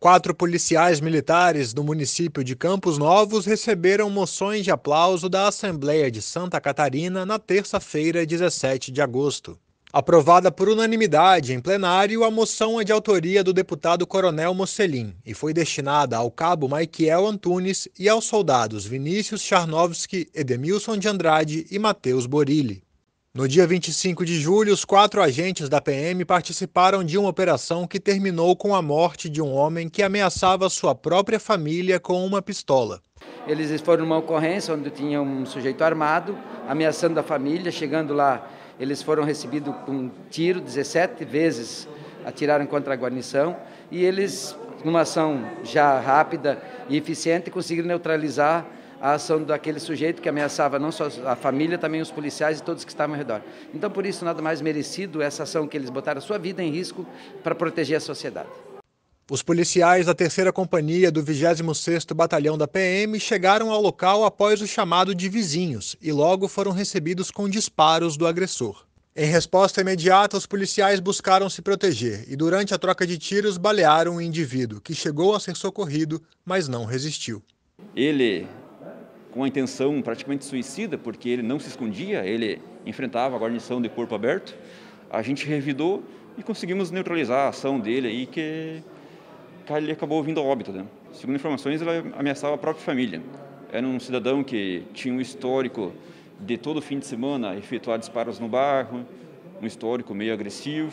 Quatro policiais militares do município de Campos Novos receberam moções de aplauso da Assembleia de Santa Catarina na terça-feira, 17 de agosto. Aprovada por unanimidade em plenário, a moção é de autoria do deputado Coronel Mocelim e foi destinada ao cabo Maiquiel Antunes e aos soldados Vinícius Charnovski, Edemilson de Andrade e Matheus Borilli. No dia 25 de julho, os quatro agentes da PM participaram de uma operação que terminou com a morte de um homem que ameaçava sua própria família com uma pistola. Eles foram numa ocorrência onde tinha um sujeito armado ameaçando a família. Chegando lá, eles foram recebidos com um tiro 17 vezes, atiraram contra a guarnição e eles, numa ação já rápida e eficiente, conseguiram neutralizar a ação daquele sujeito que ameaçava não só a família, também os policiais e todos que estavam ao redor. Então, por isso, nada mais merecido essa ação que eles botaram a sua vida em risco para proteger a sociedade. Os policiais da terceira companhia do 26º Batalhão da PM chegaram ao local após o chamado de vizinhos e logo foram recebidos com disparos do agressor. Em resposta imediata, os policiais buscaram se proteger e durante a troca de tiros balearam um indivíduo que chegou a ser socorrido, mas não resistiu. Ele com a intenção praticamente suicida, porque ele não se escondia, ele enfrentava a guarnição de corpo aberto. A gente revidou e conseguimos neutralizar a ação dele aí, que, ele acabou vindo a óbito. Né? Segundo informações, ele ameaçava a própria família. Era um cidadão que tinha um histórico de todo fim de semana efetuar disparos no bairro, um histórico meio agressivo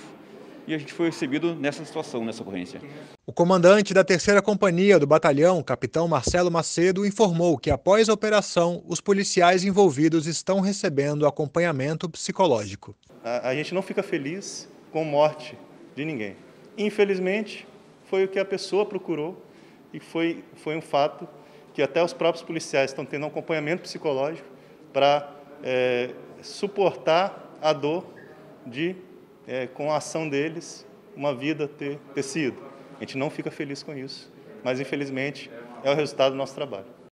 e a gente foi recebido nessa situação, nessa ocorrência. O comandante da terceira companhia do batalhão, capitão Marcelo Macedo, informou que após a operação, os policiais envolvidos estão recebendo acompanhamento psicológico. A, a gente não fica feliz com morte de ninguém. Infelizmente, foi o que a pessoa procurou e foi, foi um fato que até os próprios policiais estão tendo acompanhamento psicológico para é, suportar a dor de é, com a ação deles, uma vida ter tecido. A gente não fica feliz com isso, mas infelizmente é o resultado do nosso trabalho.